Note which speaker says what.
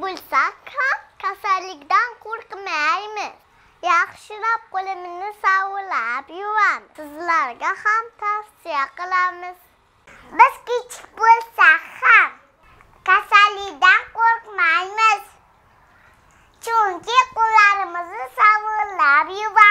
Speaker 1: bo'lsak ham kasallikdan qo'rqmaymiz yaxshilab qo'limni savulab yuvamiz sizlarga ham tavsiya qilamiz biz kichik bo'lsak ham kasallikdan qo'rqmaymiz chunki qo'llarimizni savunlab yuvamiz